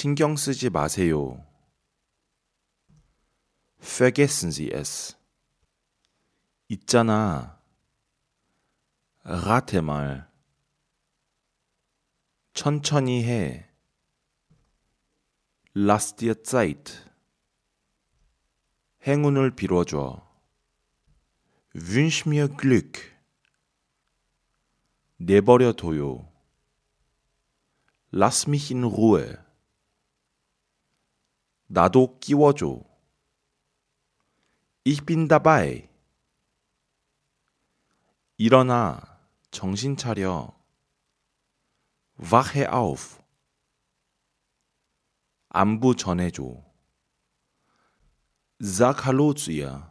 신경 쓰지 마세요. vergessen Sie es. 있잖아. rate mal. 천천히 해. Lass dir Zeit. 행운을 빌어줘. Wünsch mir Glück. 내버려둬요. Lass mich in Ruhe. 나도 끼워줘. Ich bin dabei. 일어나, 정신 차려. Wache auf. 안부 전해줘. Sag Hallo zu ihr.